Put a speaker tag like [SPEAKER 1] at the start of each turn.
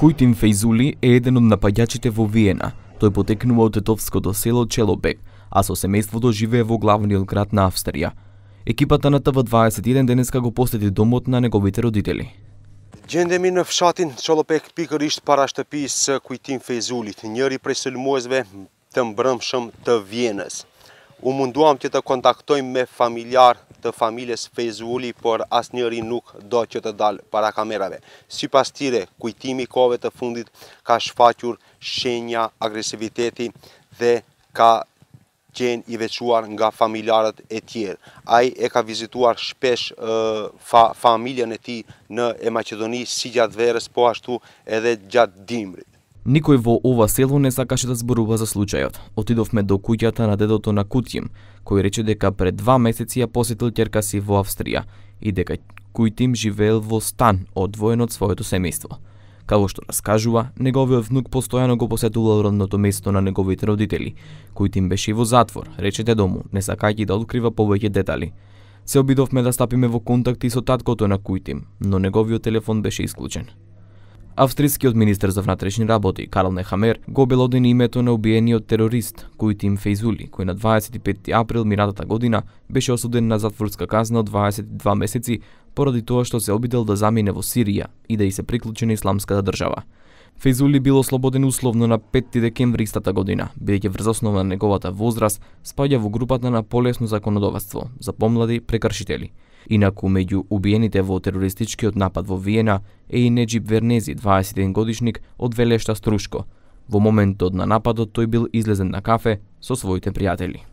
[SPEAKER 1] Кујтин Фейзули е еден од напаѓачите во Виена. Тој потекнува од тетовското село Челобек, а со семејството живее во главниот град на Австрија. Екипата на ТВ21 денеска го посети домот на неговите родители.
[SPEAKER 2] Gjendemi në fshatin Çolopek pikërisht para shtëpisë së Kujtim Fezulit, njëri prej sulmuesve të mbrëmshëm të Vjenës. u munduam që të kontaktojmë me familjar të familjes Fejzuli, por asë njëri nuk do që të dalë para kamerave. Si pas tire, kujtimi kove të fundit ka shfaqur shenja agresiviteti dhe ka qenë i vequar nga familjarët e tjerë. Ai e ka vizituar shpesh familjen e ti në e Macedoni si gjatë verës, po ashtu edhe gjatë dimri.
[SPEAKER 1] Никој во ова село не сакаше да зборува за случајот. Отидовме до куќата на дедото на Кутим, кој рече дека пред два месеци ја посетил ќерка си во Австрија и дека Кутим живеел во стан одвоен од своето семејство. Како што раскажува, неговиот внук постојано го посетувал родното место на неговите родители, кој им беше во затвор, речете дому, не сакајќи да открива повеќе детали. Се обидовме да стапиме во контакти со таткото на Кујтим, но неговиот телефон беше исклучен. Австрискиот министер за внатрешни работи, Карл Нехамер, го обелодени името на убиениот терорист, кој Тим Фейзули, кој на 25 април минатата година беше осуден на затворска казна од 22 месеци поради тоа што се обидел да замине во Сирија и да и се приклучи на исламската држава. Фейзули бил ослободен условно на 5 декември истата година, бидејќи врз основа на неговата возраст спаѓа во групата на полесно законодавство за помлади прекршители – Инаку меѓу убиените во терористичкиот напад во Виена е и Неджип Вернези, 21 годишник од Велешта Струшко. Во моментот на нападот тој бил излезен на кафе со своите пријатели.